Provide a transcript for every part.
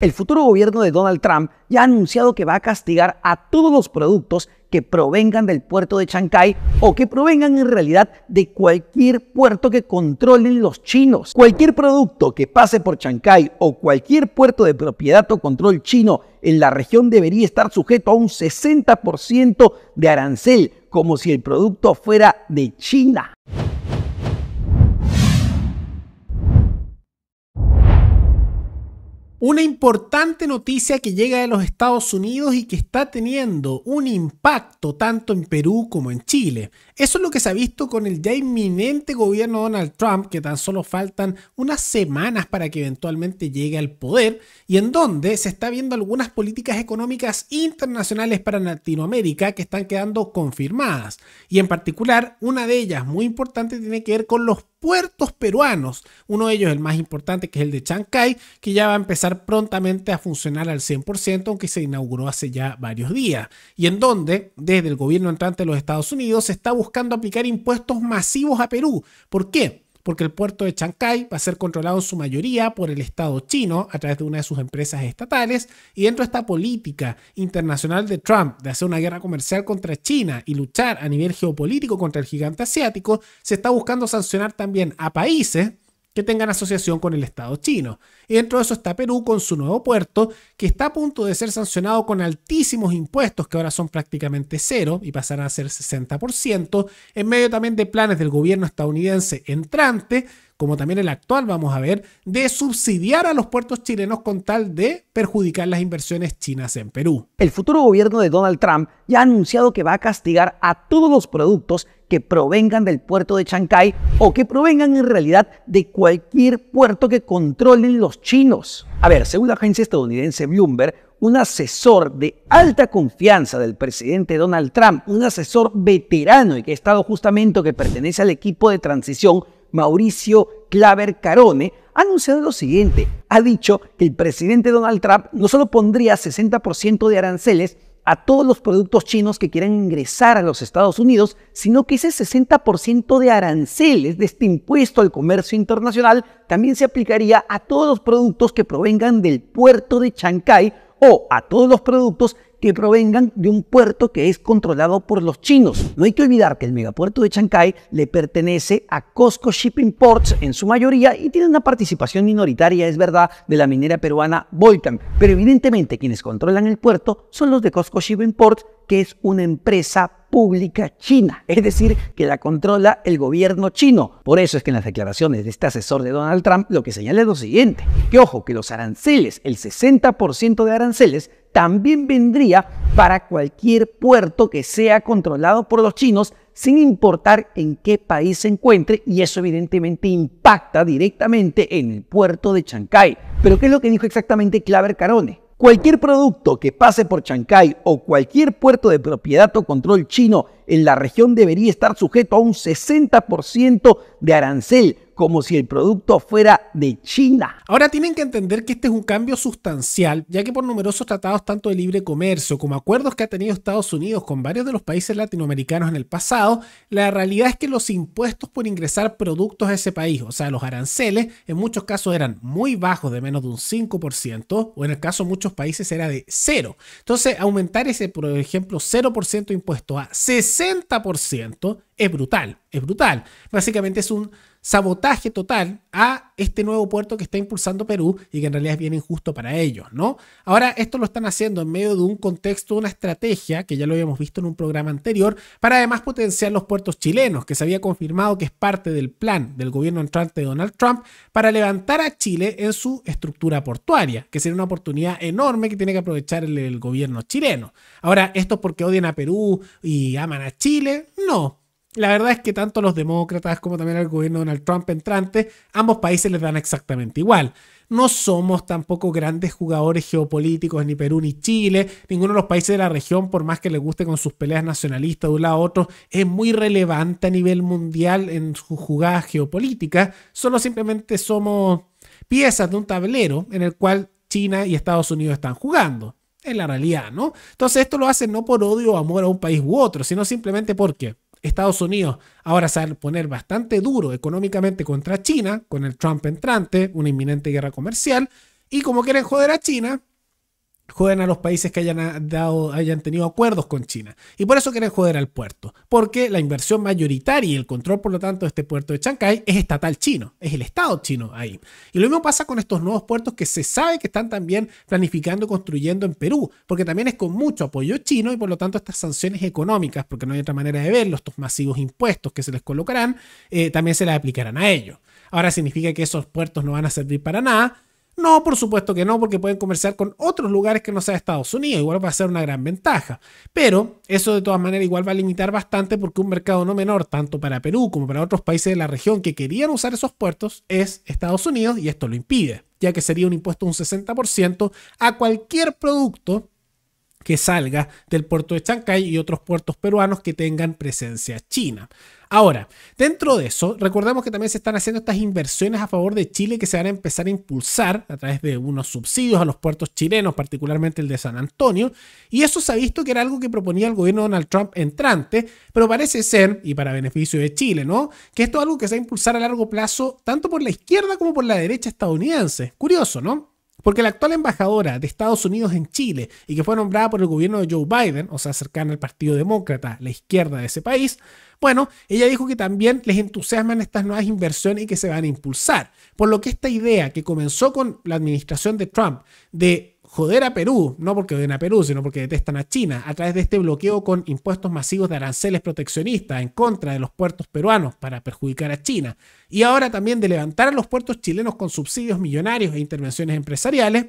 El futuro gobierno de Donald Trump ya ha anunciado que va a castigar a todos los productos que provengan del puerto de Chancay o que provengan en realidad de cualquier puerto que controlen los chinos. Cualquier producto que pase por Chancay o cualquier puerto de propiedad o control chino en la región debería estar sujeto a un 60% de arancel, como si el producto fuera de China. Una importante noticia que llega de los Estados Unidos y que está teniendo un impacto tanto en Perú como en Chile. Eso es lo que se ha visto con el ya inminente gobierno de Donald Trump, que tan solo faltan unas semanas para que eventualmente llegue al poder, y en donde se está viendo algunas políticas económicas internacionales para Latinoamérica que están quedando confirmadas. Y en particular, una de ellas muy importante tiene que ver con los puertos peruanos. Uno de ellos, el más importante, que es el de Chancay, que ya va a empezar prontamente a funcionar al 100%, aunque se inauguró hace ya varios días. Y en donde, desde el gobierno entrante de los Estados Unidos, se está buscando buscando aplicar impuestos masivos a Perú. ¿Por qué? Porque el puerto de Chancay va a ser controlado en su mayoría por el Estado chino a través de una de sus empresas estatales y dentro de esta política internacional de Trump de hacer una guerra comercial contra China y luchar a nivel geopolítico contra el gigante asiático, se está buscando sancionar también a países que tengan asociación con el Estado chino. Y dentro de eso está Perú con su nuevo puerto, que está a punto de ser sancionado con altísimos impuestos, que ahora son prácticamente cero y pasarán a ser 60%, en medio también de planes del gobierno estadounidense entrante como también el actual, vamos a ver, de subsidiar a los puertos chilenos con tal de perjudicar las inversiones chinas en Perú. El futuro gobierno de Donald Trump ya ha anunciado que va a castigar a todos los productos que provengan del puerto de Chancay o que provengan en realidad de cualquier puerto que controlen los chinos. A ver, según la agencia estadounidense Bloomberg, un asesor de alta confianza del presidente Donald Trump, un asesor veterano y que ha estado justamente que pertenece al equipo de transición, Mauricio Claver Carone, ha anunciado lo siguiente. Ha dicho que el presidente Donald Trump no solo pondría 60% de aranceles a todos los productos chinos que quieran ingresar a los Estados Unidos, sino que ese 60% de aranceles de este impuesto al comercio internacional también se aplicaría a todos los productos que provengan del puerto de Chancay o a todos los productos que provengan de un puerto que es controlado por los chinos. No hay que olvidar que el megapuerto de Chancay le pertenece a Costco Shipping Ports en su mayoría y tiene una participación minoritaria, es verdad, de la minera peruana Volcan. Pero evidentemente quienes controlan el puerto son los de Costco Shipping Ports, que es una empresa China, es decir, que la controla el gobierno chino. Por eso es que en las declaraciones de este asesor de Donald Trump lo que señala es lo siguiente, que ojo, que los aranceles, el 60% de aranceles, también vendría para cualquier puerto que sea controlado por los chinos sin importar en qué país se encuentre y eso evidentemente impacta directamente en el puerto de Chancay. Pero ¿qué es lo que dijo exactamente Claver Carone? Cualquier producto que pase por Chancay o cualquier puerto de propiedad o control chino en la región debería estar sujeto a un 60% de arancel como si el producto fuera de China. Ahora tienen que entender que este es un cambio sustancial, ya que por numerosos tratados tanto de libre comercio como acuerdos que ha tenido Estados Unidos con varios de los países latinoamericanos en el pasado, la realidad es que los impuestos por ingresar productos a ese país, o sea, los aranceles, en muchos casos eran muy bajos, de menos de un 5%, o en el caso de muchos países era de cero. Entonces, aumentar ese, por ejemplo, 0% de impuesto a 60% es brutal, es brutal. Básicamente es un sabotaje total a este nuevo puerto que está impulsando Perú y que en realidad es bien injusto para ellos, ¿no? Ahora, esto lo están haciendo en medio de un contexto, una estrategia que ya lo habíamos visto en un programa anterior, para además potenciar los puertos chilenos, que se había confirmado que es parte del plan del gobierno entrante de Donald Trump para levantar a Chile en su estructura portuaria, que sería una oportunidad enorme que tiene que aprovechar el, gobierno chileno. Ahora, ¿esto es porque odian a Perú y aman a Chile? No, la verdad es que tanto los demócratas como también el gobierno de Donald Trump entrante, ambos países les dan exactamente igual. No somos tampoco grandes jugadores geopolíticos ni Perú ni Chile. Ninguno de los países de la región, por más que les guste con sus peleas nacionalistas de un lado a otro, es muy relevante a nivel mundial en su jugada geopolítica. Solo simplemente somos piezas de un tablero en el cual China y Estados Unidos están jugando. Es la realidad, ¿no? Entonces esto lo hacen no por odio o amor a un país u otro, sino simplemente porque Estados Unidos ahora se va a poner bastante duro económicamente contra China, con el Trump entrante, una inminente guerra comercial, y como quieren joder a China, juegan a los países que hayan, ah, dado, hayan tenido acuerdos con China. Y por eso quieren joder al puerto, porque la inversión mayoritaria y el control, por lo tanto, de este puerto de Chancay es estatal chino, es el Estado chino ahí. Y lo mismo pasa con estos nuevos puertos que se sabe que están también planificando y construyendo en Perú, porque también es con mucho apoyo chino y por lo tanto estas sanciones económicas, porque no hay otra manera de verlo, estos masivos impuestos que se les colocarán, eh, también se las aplicarán a ellos. Ahora significa que esos puertos no van a servir para nada, no, por supuesto que no, porque pueden comerciar con otros lugares que no sea Estados Unidos. Igual va a ser una gran ventaja. Pero eso de todas maneras igual va a limitar bastante porque un mercado no menor, tanto para Perú como para otros países de la región que querían usar esos puertos, es Estados Unidos y esto lo impide, ya que sería un impuesto de un 60% a cualquier producto que salga del puerto de Chancay y otros puertos peruanos que tengan presencia china. Ahora, dentro de eso, recordemos que también se están haciendo estas inversiones a favor de Chile que se van a empezar a impulsar a través de unos subsidios a los puertos chilenos, particularmente el de San Antonio, y eso se ha visto que era algo que proponía el gobierno Donald Trump entrante, pero parece ser, y para beneficio de Chile, ¿no? Que esto es algo que se va a impulsar a largo plazo tanto por la izquierda como por la derecha estadounidense. Curioso, ¿no? Porque la actual embajadora de Estados Unidos en Chile y que fue nombrada por el gobierno de Joe Biden, o sea, cercana al Partido Demócrata, la izquierda de ese país, bueno, ella dijo que también les entusiasman estas nuevas inversiones y que se van a impulsar. Por lo que esta idea que comenzó con la administración de Trump de joder a Perú, no porque odien a Perú, sino porque detestan a China, a través de este bloqueo con impuestos masivos de aranceles proteccionistas en contra de los puertos peruanos para perjudicar a China, y ahora también de levantar a los puertos chilenos con subsidios millonarios e intervenciones empresariales,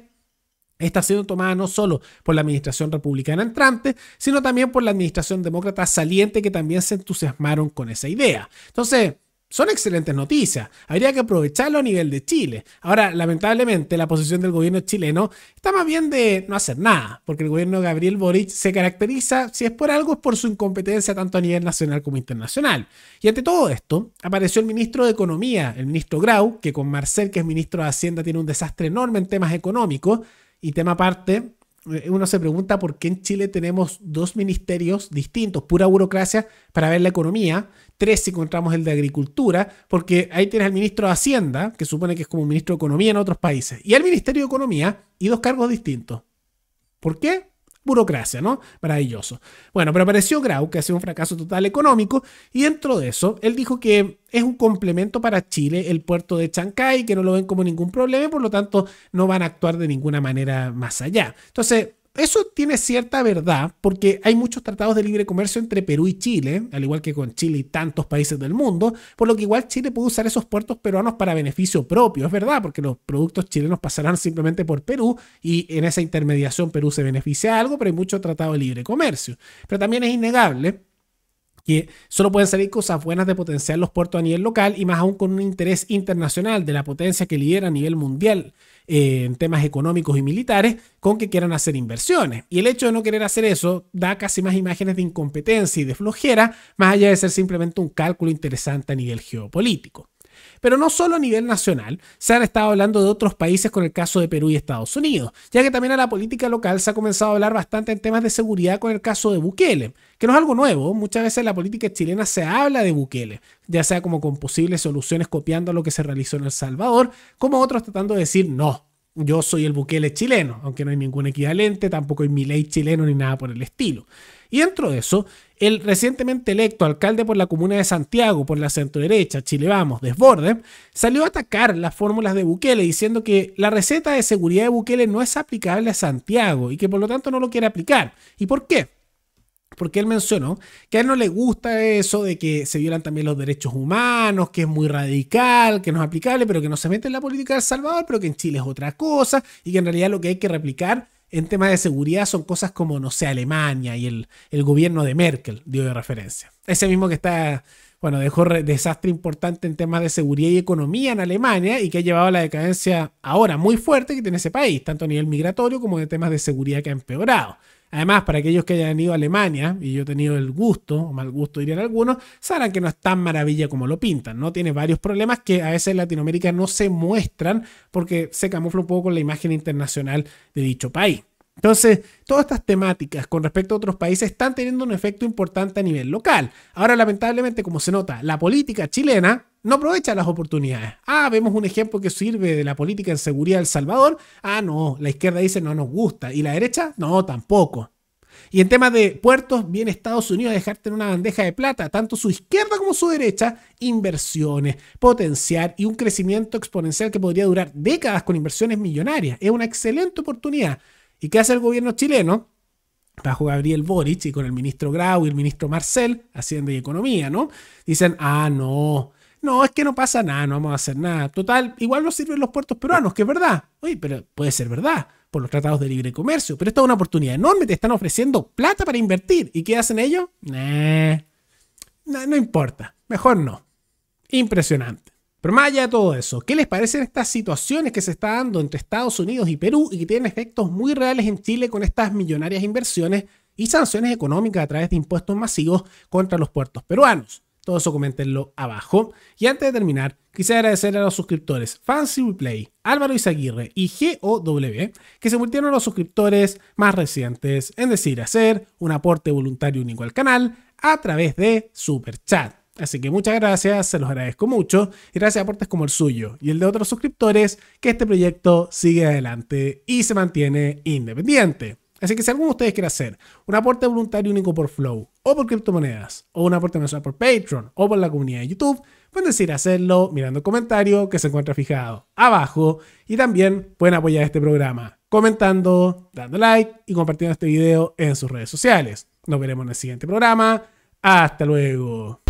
está siendo tomada no solo por la administración republicana entrante, sino también por la administración demócrata saliente que también se entusiasmaron con esa idea. Entonces, son excelentes noticias. Habría que aprovecharlo a nivel de Chile. Ahora, lamentablemente, la posición del gobierno chileno está más bien de no hacer nada, porque el gobierno de Gabriel Boric se caracteriza, si es por algo, es por su incompetencia tanto a nivel nacional como internacional. Y ante todo esto, apareció el ministro de Economía, el ministro Grau, que con Marcel, que es ministro de Hacienda, tiene un desastre enorme en temas económicos y tema aparte, eh, uno se pregunta por qué en Chile tenemos dos ministerios distintos, pura burocracia para ver la economía, tres si encontramos el de agricultura, porque ahí tienes al ministro de Hacienda, que supone que es como un ministro de Economía en otros países, y al Ministerio de Economía, y dos cargos distintos. ¿Por qué? burocracia, ¿no? Maravilloso. Bueno, pero apareció Grau, que ha sido un fracaso total económico, y dentro de eso, él dijo que es un complemento para Chile el puerto de Chancay, que no lo ven como ningún problema y por lo tanto no van a actuar de ninguna manera más allá. Entonces, eso tiene cierta verdad, porque hay muchos tratados de libre comercio entre Perú y Chile, al igual que con Chile y tantos países del mundo, por lo que igual Chile puede usar esos puertos peruanos para beneficio propio, es verdad, porque los productos chilenos pasarán simplemente por Perú y en esa intermediación Perú se beneficia algo, pero hay mucho tratado de libre comercio. Pero también es innegable que solo pueden salir cosas buenas de potenciar los puertos a nivel local y más aún con un interés internacional de la potencia que lidera a nivel mundial en temas económicos y militares con que quieran hacer inversiones. Y el hecho de no querer hacer eso da casi más imágenes de incompetencia y de flojera, más allá de ser simplemente un cálculo interesante a nivel geopolítico. Pero no solo a nivel nacional, se han estado hablando de otros países con el caso de Perú y Estados Unidos, ya que también a la política local se ha comenzado a hablar bastante en temas de seguridad con el caso de Bukele, que no es algo nuevo, muchas veces en la política chilena se habla de Bukele, ya sea como con posibles soluciones copiando lo que se realizó en El Salvador, como otros tratando de decir no, yo soy el Bukele chileno, aunque no hay ningún equivalente, tampoco hay mi ley chileno ni nada por el estilo. Y dentro de eso, el recientemente electo alcalde por la comuna de Santiago, por la centroderecha, Chile Vamos, desborde salió a atacar las fórmulas de Bukele diciendo que la receta de seguridad de Bukele no es aplicable a Santiago y que por lo tanto no lo quiere aplicar. ¿Y por qué? Porque él mencionó que a él no le gusta eso de que se violan también los derechos humanos, que es muy radical, que no es aplicable, pero que no se mete en la política de Salvador, pero que en Chile es otra cosa y que en realidad lo que hay que replicar en temas de seguridad son cosas como, no sé, Alemania y el, gobierno de Merkel, dio de referencia. Ese mismo que está, bueno, dejó desastre importante en temas de seguridad y economía en Alemania y que ha llevado a la decadencia ahora muy fuerte que tiene ese país, tanto a nivel migratorio como de temas de seguridad que ha empeorado. Además, para aquellos que hayan ido a Alemania, y yo he tenido el gusto, o mal gusto dirían algunos, sabrán que no es tan maravilla como lo pintan, ¿no? Tiene varios problemas que a veces en Latinoamérica no se muestran porque se camufla un poco con la imagen internacional de dicho país. Entonces, todas estas temáticas con respecto a otros países están teniendo un efecto importante a nivel local. Ahora, lamentablemente, como se nota, la política chilena no aprovecha las oportunidades. Ah, vemos un ejemplo que sirve de la política en seguridad de El Salvador. Ah, no, la izquierda dice no nos gusta. ¿Y la derecha? No, tampoco. Y en temas de puertos, viene Estados Unidos a dejarte en una bandeja de plata, tanto su izquierda como su derecha, inversiones, potenciar y un crecimiento exponencial que podría durar décadas con inversiones millonarias. Es una excelente oportunidad. ¿Y qué hace el gobierno chileno? bajo Gabriel Boric y con el ministro Grau y el ministro Marcel, Hacienda y Economía, ¿no? Dicen, ah, no, no, es que no pasa nada, no vamos a hacer nada. Total, igual nos sirven los puertos peruanos, que es verdad. Oye, pero puede ser verdad por los tratados de libre comercio, pero esta es una oportunidad enorme, te están ofreciendo plata para invertir. ¿Y qué hacen ellos? no, no importa, mejor no. Impresionante. Pero más allá de todo eso, ¿qué les parecen estas situaciones que se están dando entre Estados Unidos y Perú y que tienen efectos muy reales en Chile con estas millonarias inversiones y sanciones económicas a través de impuestos masivos contra los puertos peruanos? Todo eso coméntenlo abajo. Y antes de terminar, quisiera agradecer a los suscriptores Fancy We Play, Álvaro Izaguirre y GOW, que se en los suscriptores más recientes, en decir, hacer un aporte voluntario único al canal a través de Super Chat. Así que muchas gracias, se los agradezco mucho y gracias a aportes como el suyo y el de otros suscriptores que este proyecto sigue adelante y se mantiene independiente. Así que si alguno de ustedes quiere hacer un aporte voluntario único por Flow o por criptomonedas o un aporte mensual por Patreon o por la comunidad de YouTube, pueden decir hacerlo mirando el comentario que se encuentra fijado abajo y también pueden apoyar este programa comentando, dando like y compartiendo este video en sus redes sociales. Nos veremos en el siguiente programa. Hasta luego.